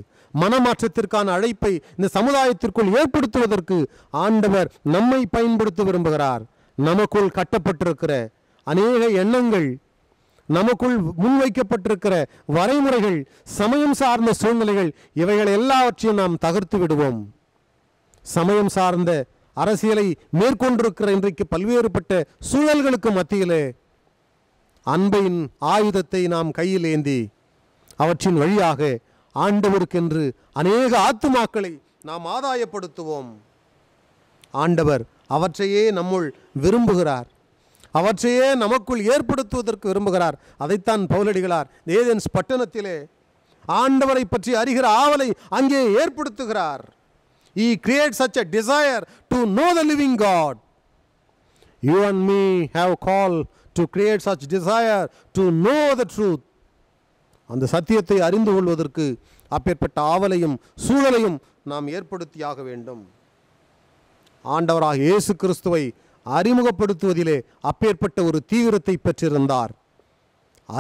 மனமாற்றத்திற்கான அழைப்பை இந்த சமுதாயத்திற்குள் ஏற்படுத்துவதற்கு ஆண்டவர் நம்மை பயன்படுத்த விரும்புகிறார் நமக்குள் கட்டப்பட்டிருக்கிற அநேக எண்ணங்கள் நமக்குள் முன்வைக்கப்பட்டிருக்கிற வரைமுறைகள் சமயம் சார்ந்த சூழ்நிலைகள் இவைகள் எல்லாவற்றையும் நாம் தகர்த்து விடுவோம் சமயம் சார்ந்த அரசியலை மேற்கொண்டிருக்கிற இன்றைக்கு பல்வேறுபட்ட சூழல்களுக்கு மத்தியிலே அன்பையின் ஆயுதத்தை நாம் கையில் ஏந்தி அவற்றின் வழியாக ஆண்டவருக்கென்று அநேக ஆத்துமாக்களை நாம் ஆதாயப்படுத்துவோம் ஆண்டவர் அவற்றையே நம்முள் விரும்புகிறார் அவற்றையே நமக்குள் ஏற்படுத்துவதற்கு விரும்புகிறார் அதைத்தான் பௌலடிகளார் ஏதென்ஸ் பட்டணத்திலே ஆண்டவரை பற்றி அறிகிற ஆவலை அங்கே ஏற்படுத்துகிறார் he create such a desire to know the living God you and me have call to create such desire to know the truth அந்த சத்தியத்தை அறிந்து கொள்வதற்கு அப்பேற்பட்ட ஆவலையும் சூழலையும் நாம் ஏற்படுத்தியாக வேண்டும் ஆண்டவராக இயேசு கிறிஸ்துவை அறிமுகப்படுத்துவதிலே அப்பேற்பட்ட ஒரு தீவிரத்தை பெற்றிருந்தார்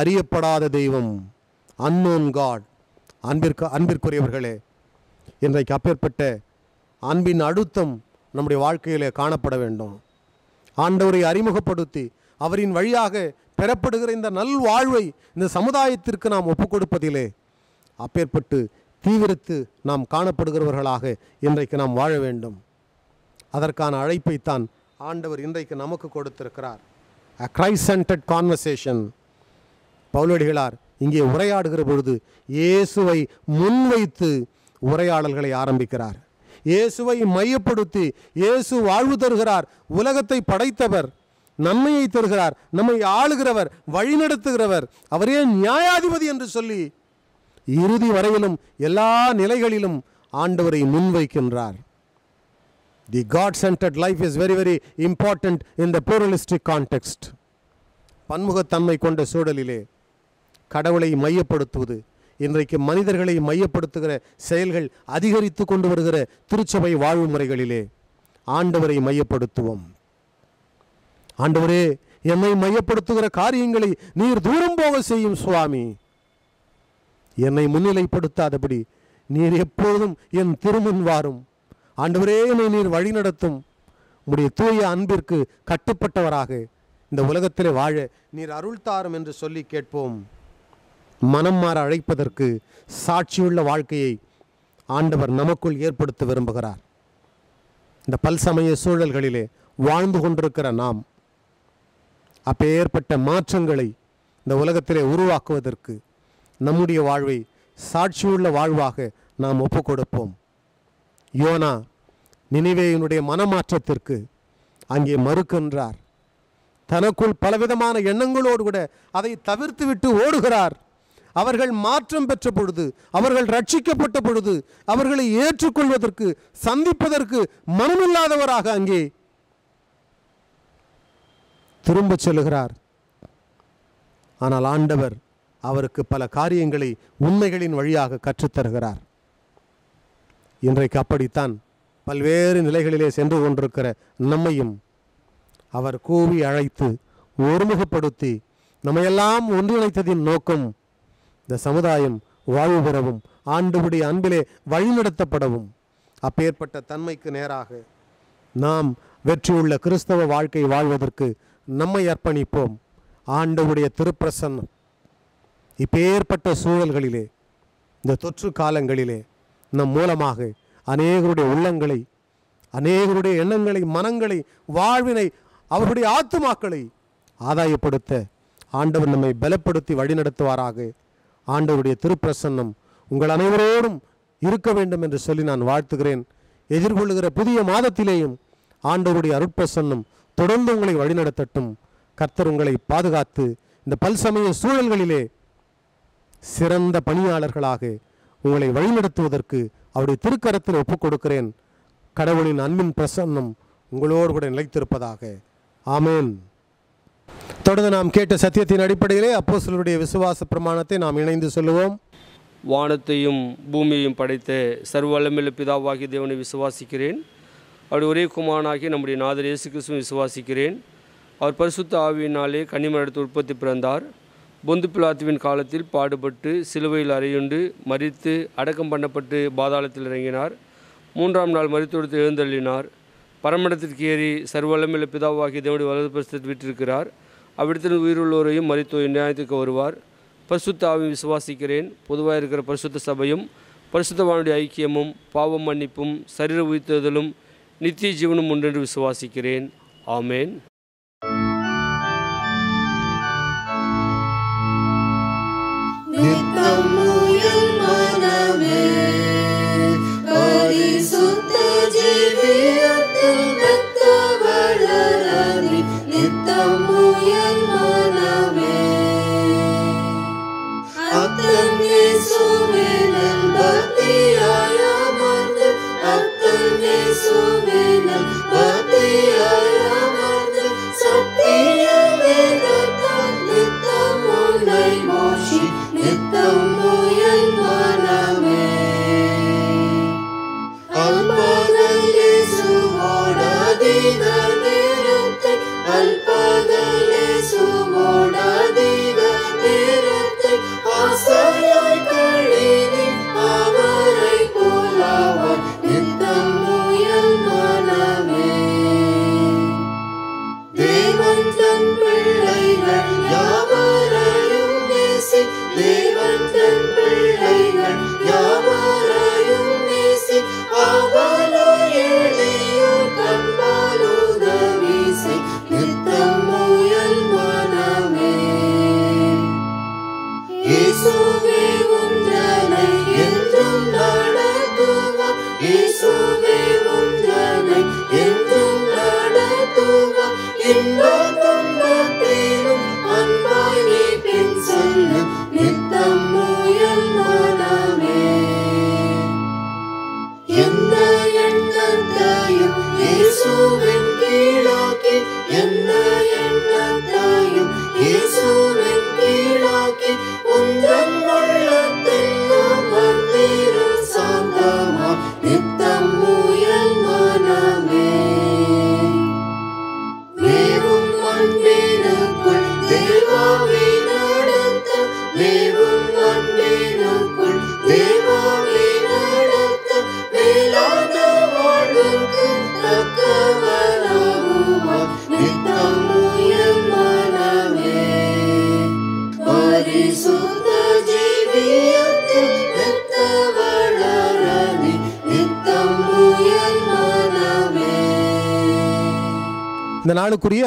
அறியப்படாத தெய்வம் அன்னோன் காட் அன்பிற்கு அன்பிற்குரியவர்களே இன்றைக்கு அப்பேற்பட்ட அன்பின் அழுத்தம் நம்முடைய வாழ்க்கையிலே காணப்பட வேண்டும் ஆண்டவரை அறிமுகப்படுத்தி அவரின் வழியாக பெறப்படுகிற இந்த நல்வாழ்வை இந்த சமுதாயத்திற்கு நாம் ஒப்புக் கொடுப்பதிலே அப்பேற்பட்டு தீவிரத்து நாம் காணப்படுகிறவர்களாக இன்றைக்கு நாம் வாழ வேண்டும் அதற்கான அழைப்பைத்தான் ஆண்டவர் இன்றைக்கு நமக்கு கொடுத்திருக்கிறார் அ கிரைஸ் சென்டட் கான்வர்சேஷன் பவுலடிகளார் இங்கே உரையாடுகிற பொழுது இயேசுவை முன்வைத்து உரையாடல்களை ஆரம்பிக்கிறார் இயேசுவை மையப்படுத்தி இயேசு வாழ்வு தருகிறார் உலகத்தை படைத்தவர் நன்மையை தருகிறார் நம்மை ஆளுகிறவர் வழிநடத்துகிறவர் அவரே நியாயாதிபதி என்று சொல்லி இறுதி வரையிலும் எல்லா நிலைகளிலும் ஆண்டவரை முன்வைக்கின்றார் the God centred life is very very important in the pluralistic context பன்முகத்தன்மை கொண்ட சூழலிலே கடவுளை மையப்படுத்துவது இன்றைக்கு மனிதர்களை மையப்படுத்துகிற செயல்கள் அதிகரித்து கொண்டு வருகிற திருச்சபை வாழ்வு முறைகளிலே ஆண்டவரை மையப்படுத்துவோம் ஆண்டவரே என்னை மையப்படுத்துகிற காரியங்களை நீர் தூரம் போக செய்யும் சுவாமி என்னை முன்னிலைப்படுத்தாதபடி நீர் எப்பொழுதும் என் திருமுன் வாரும் ஆண்டவரே என்னை நீர் வழிநடத்தும் உடைய தூய அன்பிற்கு கட்டுப்பட்டவராக இந்த உலகத்திலே வாழ நீர் அருள்தாரும் என்று சொல்லி கேட்போம் மனம் மாற அழைப்பதற்கு சாட்சியுள்ள வாழ்க்கையை ஆண்டவர் நமக்குள் ஏற்படுத்த விரும்புகிறார் இந்த பல்சமய சூழல்களிலே வாழ்ந்து கொண்டிருக்கிற நாம் ஏற்பட்ட மாற்றங்களை இந்த உலகத்திலே உருவாக்குவதற்கு நம்முடைய வாழ்வை சாட்சியுள்ள வாழ்வாக நாம் ஒப்பு கொடுப்போம் யோனா நினைவேயினுடைய மனமாற்றத்திற்கு அங்கே மறுக்கின்றார் தனக்குள் பலவிதமான எண்ணங்களோடு கூட அதை தவிர்த்து விட்டு ஓடுகிறார் அவர்கள் மாற்றம் பெற்ற பொழுது அவர்கள் ரட்சிக்கப்பட்ட பொழுது அவர்களை ஏற்றுக்கொள்வதற்கு சந்திப்பதற்கு மனமில்லாதவராக அங்கே திரும்ப சொல்லுகிறார் ஆனால் ஆண்டவர் அவருக்கு பல காரியங்களை உண்மைகளின் வழியாக கற்றுத்தருகிறார் இன்றைக்கு அப்படித்தான் பல்வேறு நிலைகளிலே சென்று கொண்டிருக்கிற நம்மையும் அவர் கூவி அழைத்து ஒருமுகப்படுத்தி நம்மையெல்லாம் ஒன்றிணைத்ததின் நோக்கம் இந்த சமுதாயம் வாழ்வு பெறவும் ஆண்டுபடி அன்பிலே வழிநடத்தப்படவும் அப்பேற்பட்ட தன்மைக்கு நேராக நாம் வெற்றியுள்ள கிறிஸ்தவ வாழ்க்கை வாழ்வதற்கு நம்மை அர்ப்பணிப்போம் ஆண்டவுடைய திருப்பிரசன்னம் இப்பேற்பட்ட சூழல்களிலே இந்த தொற்று காலங்களிலே நம் மூலமாக அநேகருடைய உள்ளங்களை அநேகருடைய எண்ணங்களை மனங்களை வாழ்வினை அவருடைய ஆத்துமாக்களை ஆதாயப்படுத்த ஆண்டவர் நம்மை பலப்படுத்தி வழிநடத்துவாராக ஆண்டவருடைய திருப்பிரசன்னம் உங்கள் அனைவரோடும் இருக்க வேண்டும் என்று சொல்லி நான் வாழ்த்துகிறேன் எதிர்கொள்ளுகிற புதிய மாதத்திலேயும் ஆண்டவருடைய அருட்பிரசன்னம் தொடர்ந்து உங்களை வழிநடத்தட்டும் கர்த்தர் உங்களை பாதுகாத்து இந்த பல் சமய சூழல்களிலே சிறந்த பணியாளர்களாக உங்களை வழிநடத்துவதற்கு அவருடைய திருக்கரத்தில் ஒப்புக் கொடுக்கிறேன் கடவுளின் அன்பின் பிரசன்னம் உங்களோடு கூட நிலைத்திருப்பதாக ஆமேன் தொடர்ந்து நாம் கேட்ட சத்தியத்தின் அடிப்படையிலே அப்போ சிலருடைய விசுவாச பிரமாணத்தை நாம் இணைந்து சொல்லுவோம் வானத்தையும் பூமியையும் படைத்த சர்வலமில்ல பிதாவாகி தேவனை விசுவாசிக்கிறேன் அவர் ஒரே குமாரனாகி நம்முடைய நாதர் இயேசு கிறிஸ்துவும் விசுவாசிக்கிறேன் அவர் பரிசுத்த ஆவியினாலே கனிமரத்து உற்பத்தி பிறந்தார் பொந்து பிளாத்துவின் காலத்தில் பாடுபட்டு சிலுவையில் அறையுண்டு மறித்து அடக்கம் பண்ணப்பட்டு பாதாளத்தில் இறங்கினார் மூன்றாம் நாள் மறித்தொடுத்து எழுந்தள்ளினார் பரமடத்திற்கு ஏறி இல்லை பிதாவாகி தேவனுடைய வலது பிரசத்தில் விட்டிருக்கிறார் அவ்விடத்தில் உயிருள்ளோரையும் மறித்தோய் நியாயத்துக்கு வருவார் பரிசுத்த ஆவி விசுவாசிக்கிறேன் பொதுவாக இருக்கிற பரிசுத்த சபையும் பரிசுத்தவானுடைய ஐக்கியமும் பாவம் மன்னிப்பும் சரீர உயிர்த்தெழுதலும் நித்திய ஜீவனும் உண்டென்று விசுவாசிக்கிறேன் ஆமேன்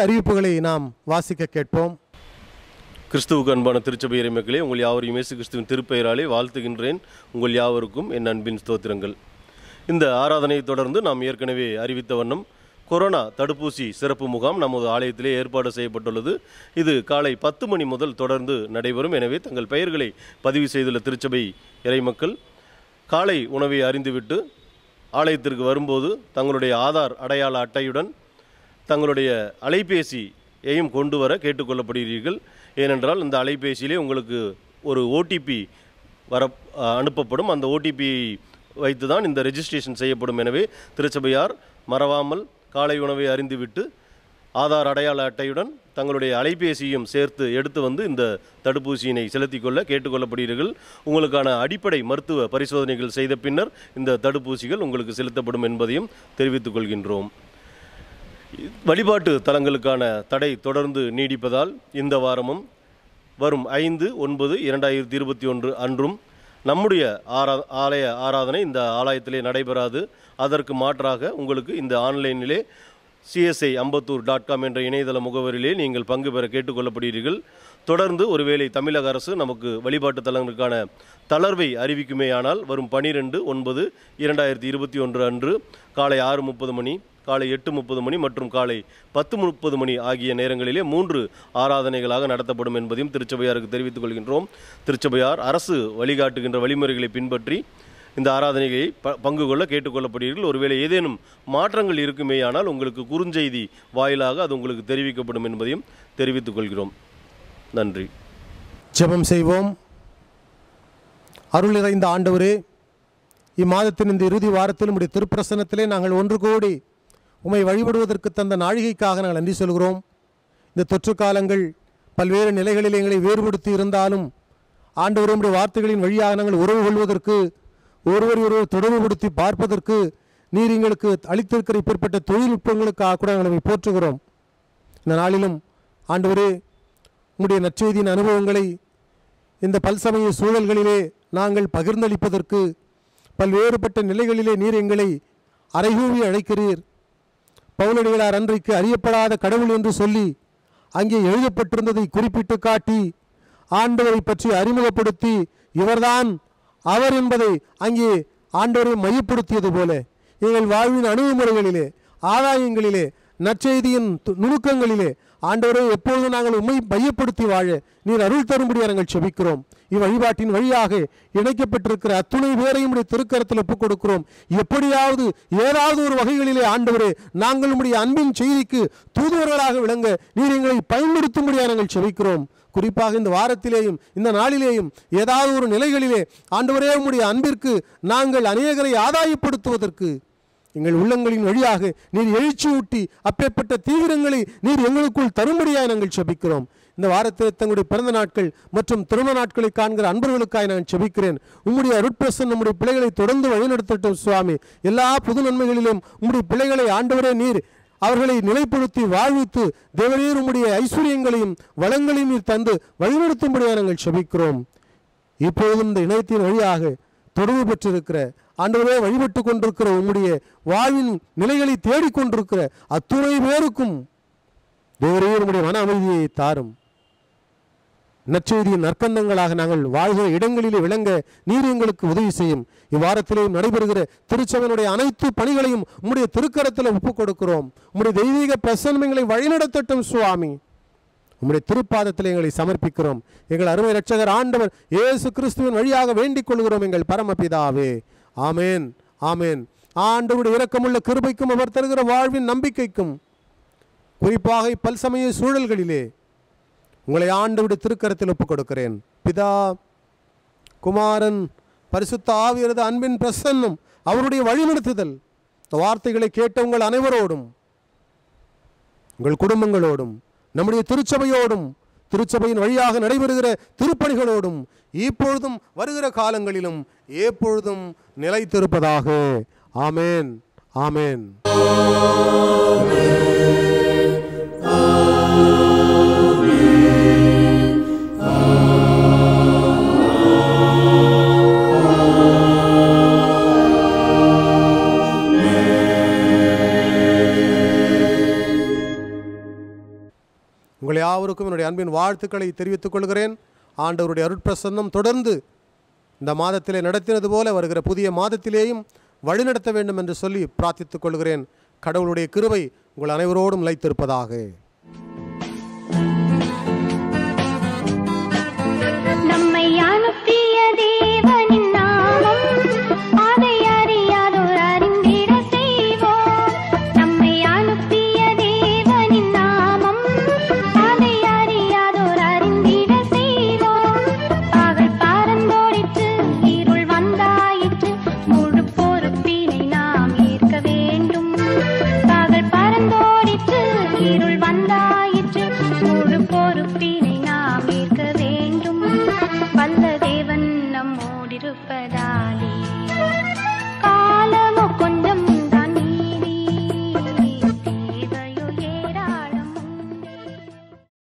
அறிவிப்புகளை நாம் வாசிக்க கேட்போம் கிறிஸ்துவுக்கு அன்பான திருச்சபையரை மக்களே உங்கள் யாவரையும் இயேசு கிறிஸ்துவின் திருப்பெயராலே வாழ்த்துகின்றேன் உங்கள் யாவருக்கும் என் அன்பின் ஸ்தோத்திரங்கள் இந்த ஆராதனையை தொடர்ந்து நாம் ஏற்கனவே அறிவித்த வண்ணம் கொரோனா தடுப்பூசி சிறப்பு முகாம் நமது ஆலயத்திலே ஏற்பாடு செய்யப்பட்டுள்ளது இது காலை பத்து மணி முதல் தொடர்ந்து நடைபெறும் எனவே தங்கள் பெயர்களை பதிவு செய்துள்ள திருச்சபை இறைமக்கள் காலை உணவை அறிந்துவிட்டு ஆலயத்திற்கு வரும்போது தங்களுடைய ஆதார் அடையாள அட்டையுடன் தங்களுடைய அலைபேசியையும் கொண்டு வர கேட்டுக்கொள்ளப்படுகிறீர்கள் ஏனென்றால் இந்த அலைபேசியிலே உங்களுக்கு ஒரு ஓடிபி வர அனுப்பப்படும் அந்த ஓடிபியை வைத்து தான் இந்த ரெஜிஸ்ட்ரேஷன் செய்யப்படும் எனவே திருச்சபையார் மறவாமல் காலை உணவை அறிந்துவிட்டு ஆதார் அடையாள அட்டையுடன் தங்களுடைய அலைபேசியும் சேர்த்து எடுத்து வந்து இந்த தடுப்பூசியினை செலுத்திக்கொள்ள கேட்டுக்கொள்ளப்படுகிறீர்கள் உங்களுக்கான அடிப்படை மருத்துவ பரிசோதனைகள் செய்த பின்னர் இந்த தடுப்பூசிகள் உங்களுக்கு செலுத்தப்படும் என்பதையும் தெரிவித்துக் கொள்கின்றோம் வழிபாட்டு தலங்களுக்கான தடை தொடர்ந்து நீடிப்பதால் இந்த வாரமும் வரும் ஐந்து ஒன்பது இரண்டாயிரத்தி இருபத்தி ஒன்று அன்றும் நம்முடைய ஆரா ஆலய ஆராதனை இந்த ஆலயத்திலே நடைபெறாது அதற்கு மாற்றாக உங்களுக்கு இந்த ஆன்லைனிலே சிஎஸ்ஐ அம்பத்தூர் டாட் காம் என்ற இணையதள முகவரியிலே நீங்கள் பங்கு பெற கேட்டுக்கொள்ளப்படுகிறீர்கள் தொடர்ந்து ஒருவேளை தமிழக அரசு நமக்கு வழிபாட்டு தலங்களுக்கான தளர்வை அறிவிக்குமேயானால் வரும் பனிரெண்டு ஒன்பது இரண்டாயிரத்தி இருபத்தி ஒன்று அன்று காலை ஆறு முப்பது மணி காலை எட்டு முப்பது மணி மற்றும் காலை பத்து முப்பது மணி ஆகிய நேரங்களிலே மூன்று ஆராதனைகளாக நடத்தப்படும் என்பதையும் திருச்சபையாருக்கு தெரிவித்துக் கொள்கின்றோம் திருச்சபையார் அரசு வழிகாட்டுகின்ற வழிமுறைகளை பின்பற்றி இந்த ஆராதனைகளை ப பங்கு கொள்ள கேட்டுக்கொள்ளப்படுகிறீர்கள் ஒருவேளை ஏதேனும் மாற்றங்கள் இருக்குமேயானால் உங்களுக்கு குறுஞ்செய்தி வாயிலாக அது உங்களுக்கு தெரிவிக்கப்படும் என்பதையும் தெரிவித்துக் கொள்கிறோம் நன்றி ஜெபம் செய்வோம் அருள் நிறைந்த ஆண்டவரே இம்மாதத்தின் இந்த இறுதி வாரத்தில் உடைய திருப்பிரசனத்திலே நாங்கள் ஒன்று கோடி உம்மை வழிபடுவதற்கு தந்த நாழிகைக்காக நாங்கள் நன்றி சொல்கிறோம் இந்த தொற்று காலங்கள் பல்வேறு நிலைகளில் எங்களை வேறுபடுத்தி இருந்தாலும் ஆண்டவர் உடைய வார்த்தைகளின் வழியாக நாங்கள் உறவு கொள்வதற்கு ஒருவர் ஒருவர் தொடர்புபடுத்தி பார்ப்பதற்கு நீர் எங்களுக்கு அளித்திருக்கிற இப்பேற்பட்ட தொழில்நுட்பங்களுக்காக கூட நாங்கள் போற்றுகிறோம் இந்த நாளிலும் ஆண்டவரே உங்களுடைய நற்செய்தியின் அனுபவங்களை இந்த பல்சமய சூழல்களிலே நாங்கள் பகிர்ந்தளிப்பதற்கு பல்வேறுபட்ட நிலைகளிலே நீர் எங்களை அறைகூவி அழைக்கிறீர் பவுலடிகளார் அன்றைக்கு அறியப்படாத கடவுள் என்று சொல்லி அங்கே எழுதப்பட்டிருந்ததை குறிப்பிட்டு காட்டி ஆண்டவரை பற்றி அறிமுகப்படுத்தி இவர்தான் அவர் என்பதை அங்கே ஆண்டவரை மையப்படுத்தியது போல எங்கள் வாழ்வின் அணுகுமுறைகளிலே ஆதாயங்களிலே நற்செய்தியின் நுணுக்கங்களிலே ஆண்டவரே எப்பொழுதும் நாங்கள் உண்மை மையப்படுத்தி வாழ நீர் அருள் தரும்படியாக நாங்கள் செபிக்கிறோம் இவ்வழிபாட்டின் வழியாக இணைக்கப்பட்டிருக்கிற அத்துணை பேரையும் திருக்கரத்தில் ஒப்புக் கொடுக்கிறோம் எப்படியாவது ஏதாவது ஒரு வகைகளிலே ஆண்டவரே நாங்கள் உடைய அன்பின் செய்திக்கு தூதுவர்களாக விளங்க நீர் எங்களை பயன்படுத்தும்படியாக நாங்கள் செபிக்கிறோம் குறிப்பாக இந்த வாரத்திலேயும் இந்த நாளிலேயும் ஏதாவது ஒரு நிலைகளிலே ஆண்டவரே உம்முடைய அன்பிற்கு நாங்கள் அநேகரை ஆதாயப்படுத்துவதற்கு எங்கள் உள்ளங்களின் வழியாக நீர் எழுச்சி ஊட்டி அப்பேற்பட்ட தீவிரங்களை நீர் எங்களுக்குள் தரும்படியாக நாங்கள் செபிக்கிறோம் இந்த வாரத்தில் தங்களுடைய பிறந்த நாட்கள் மற்றும் திருமண நாட்களை காண்கிற அன்பர்களுக்காக நான் செபிக்கிறேன் உங்களுடைய அருட்பிரசன் நம்முடைய பிள்ளைகளை தொடர்ந்து வழிநடத்தட்டும் சுவாமி எல்லா புது நன்மைகளிலும் உங்களுடைய பிள்ளைகளை ஆண்டவரே நீர் அவர்களை நிலைப்படுத்தி வாழ்வித்து தேவரீர் உம்முடைய ஐஸ்வர்யங்களையும் வளங்களையும் நீர் தந்து வழிநடத்தும்படியாக நாங்கள் செபிக்கிறோம் இப்பொழுதும் இந்த இணையத்தின் வழியாக தொடர்பு பெற்றிருக்கிற ஆண்டவரே வழிபட்டு கொண்டிருக்கிற உம்முடைய வாழ்வின் நிலைகளை தேடிக்கொண்டிருக்கிற அத்துணை பேருக்கும் தேவரே உம்முடைய மன அமைதியை தாரும் நற்செய்தியின் நற்கந்தங்களாக நாங்கள் வாழ்கிற இடங்களிலே விளங்க நீர் எங்களுக்கு உதவி செய்யும் இவ்வாரத்திலேயும் நடைபெறுகிற திருச்சபையினுடைய அனைத்து பணிகளையும் உம்முடைய திருக்கரத்தில் ஒப்புக் கொடுக்கிறோம் உம்முடைய தெய்வீக பிரசன்மைகளை வழிநடத்தட்டும் சுவாமி உம்முடைய திருப்பாதத்தில் எங்களை சமர்ப்பிக்கிறோம் எங்கள் அருமை ரட்சகர் ஆண்டவர் இயேசு கிறிஸ்துவின் வழியாக வேண்டிக் கொள்கிறோம் எங்கள் பரமபிதாவே ஆமேன் ஆமேன் ஆண்டவருடைய இரக்கமுள்ள கிருபைக்கும் அவர் தருகிற வாழ்வின் நம்பிக்கைக்கும் குறிப்பாக சமய சூழல்களிலே உங்களை ஆண்டவுடைய திருக்கரத்தில் ஒப்புக் கொடுக்கிறேன் பிதா குமாரன் பரிசுத்த ஆவியரது அன்பின் பிரசன்னம் அவருடைய வழிநடத்துதல் இந்த வார்த்தைகளை கேட்ட உங்கள் அனைவரோடும் உங்கள் குடும்பங்களோடும் நம்முடைய திருச்சபையோடும் திருச்சபையின் வழியாக நடைபெறுகிற திருப்பணிகளோடும் இப்பொழுதும் வருகிற காலங்களிலும் எப்பொழுதும் நிலைத்திருப்பதாக ஆமேன் ஆமேன் உங்கள் யாவருக்கும் என்னுடைய அன்பின் வாழ்த்துக்களை தெரிவித்துக் கொள்கிறேன் ஆண்டவருடைய அருட்பிரசன்னம் தொடர்ந்து இந்த மாதத்திலே நடத்தினது போல வருகிற புதிய மாதத்திலேயும் வழிநடத்த வேண்டும் என்று சொல்லி பிரார்த்தித்துக் கொள்கிறேன் கடவுளுடைய கிருவை உங்கள் அனைவரோடும் இழைத்திருப்பதாக